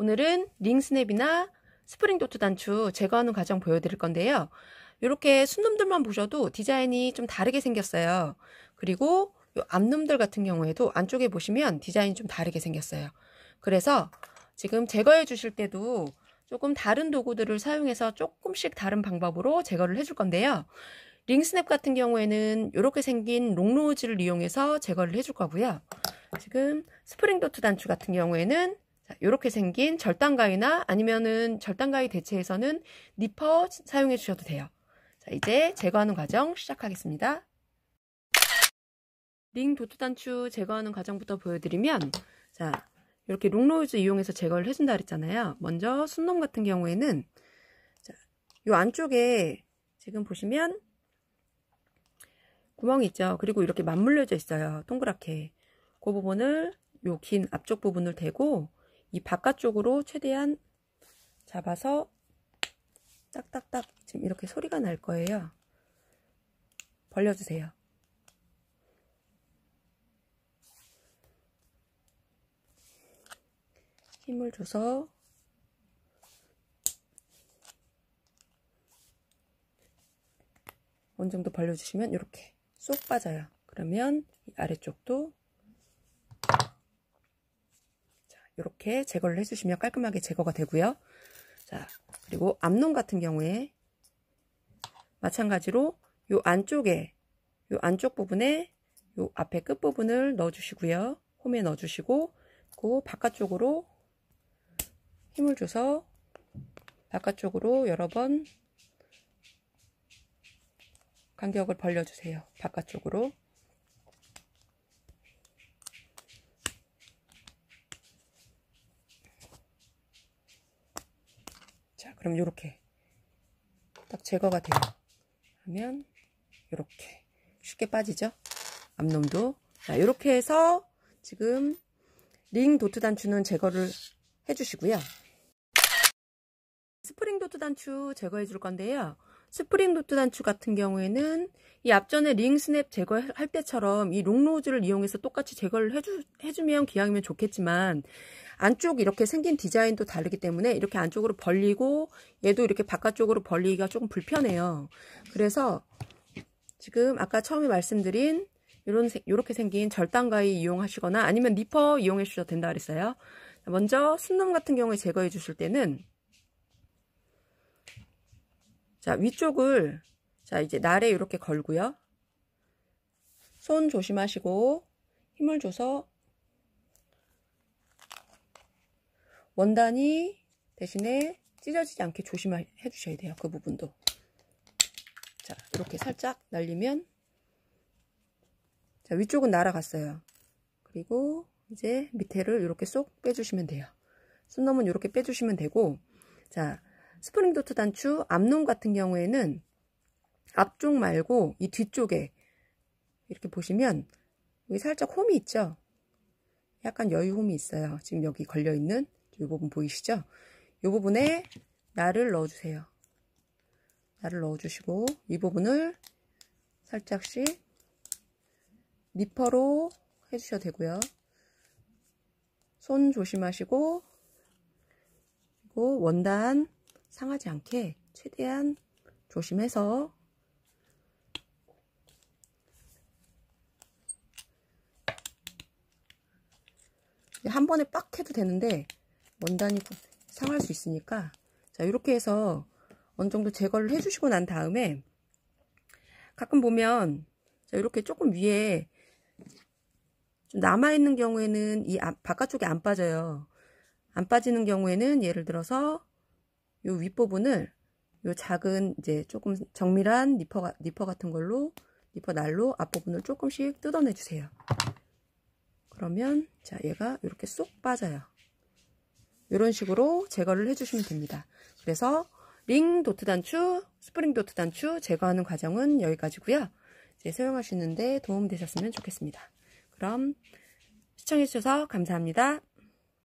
오늘은 링스냅이나 스프링도트 단추 제거하는 과정 보여드릴 건데요. 이렇게 순놈들만 보셔도 디자인이 좀 다르게 생겼어요. 그리고 이 앞놈들 같은 경우에도 안쪽에 보시면 디자인이 좀 다르게 생겼어요. 그래서 지금 제거해 주실 때도 조금 다른 도구들을 사용해서 조금씩 다른 방법으로 제거를 해 줄 건데요. 링스냅 같은 경우에는 이렇게 생긴 롱로즈를 이용해서 제거를 해 줄 거고요. 지금 스프링도트 단추 같은 경우에는 자, 이렇게 생긴 절단가위나 아니면은 절단가위 대체에서는 니퍼 사용해 주셔도 돼요. 자, 이제 제거하는 과정 시작하겠습니다. 링 도트 단추 제거하는 과정부터 보여드리면 자 이렇게 롱로즈 이용해서 제거를 해준다 그랬잖아요. 먼저 순놈 같은 경우에는 자, 이 안쪽에 지금 보시면 구멍이 있죠. 그리고 이렇게 맞물려져 있어요. 동그랗게. 그 부분을 요 긴 앞쪽 부분을 대고 이 바깥쪽으로 최대한 잡아서 딱딱딱 지금 이렇게 소리가 날 거예요. 벌려주세요. 힘을 줘서 어느 정도 벌려주시면 이렇게 쏙 빠져요. 그러면 아래쪽도 이렇게 제거를 해주시면 깔끔하게 제거가 되고요. 자, 그리고 앞놈 같은 경우에 마찬가지로 이 안쪽에 이 안쪽 부분에 이 앞에 끝 부분을 넣어주시고요. 홈에 넣어주시고 그 바깥쪽으로 힘을 줘서 바깥쪽으로 여러 번 간격을 벌려주세요. 바깥쪽으로 그럼 이렇게 딱 제거가 돼요. 하면 이렇게 쉽게 빠지죠? 앞놈도 자 이렇게 해서 지금 링 도트 단추는 제거를 해주시고요. 스프링 도트 단추 제거해 줄 건데요. 스프링 노트 단추 같은 경우에는 이 앞전에 링 스냅 제거할 때처럼 이 롱로즈를 이용해서 똑같이 제거를 해주, 해주면 기왕이면 좋겠지만 안쪽 이렇게 생긴 디자인도 다르기 때문에 이렇게 안쪽으로 벌리고 얘도 이렇게 바깥쪽으로 벌리기가 조금 불편해요. 그래서 지금 아까 처음에 말씀드린 이런 이렇게 생긴 절단가위 이용하시거나 아니면 니퍼 이용해 주셔도 된다 그랬어요. 먼저 순놈 같은 경우에 제거해 주실 때는 자, 위쪽을 자, 이제 날에 이렇게 걸고요. 손 조심하시고 힘을 줘서 원단이 대신에 찢어지지 않게 조심해 주셔야 돼요. 그 부분도. 자, 이렇게 살짝 날리면 자, 위쪽은 날아갔어요. 그리고 이제 밑에를 이렇게 쏙 빼주시면 돼요. 순놈은 이렇게 빼주시면 되고 자, 스프링 도트 단추 앞놈 같은 경우에는 앞쪽 말고 이 뒤쪽에 이렇게 보시면 여기 살짝 홈이 있죠? 약간 여유 홈이 있어요. 지금 여기 걸려있는 이 부분 보이시죠? 이 부분에 날을 넣어주세요. 날을 넣어주시고 이 부분을 살짝씩 니퍼로 해주셔도 되고요. 손 조심하시고 그리고 원단 상하지 않게 최대한 조심해서 한 번에 빡 해도 되는데 원단이 상할 수 있으니까 자 이렇게 해서 어느 정도 제거를 해주시고 난 다음에 가끔 보면 자 이렇게 조금 위에 좀 남아있는 경우에는 이 바깥쪽에 안 빠져요 안 빠지는 경우에는 예를 들어서 요 윗부분을 요 작은 이제 조금 정밀한 니퍼, 니퍼 같은 걸로 니퍼 날로 앞부분을 조금씩 뜯어내주세요. 그러면 자 얘가 이렇게 쏙 빠져요. 이런 식으로 제거를 해주시면 됩니다. 그래서 링 도트 단추, 스프링 도트 단추 제거하는 과정은 여기까지고요. 이제 사용하시는데 도움 되셨으면 좋겠습니다. 그럼 시청해주셔서 감사합니다.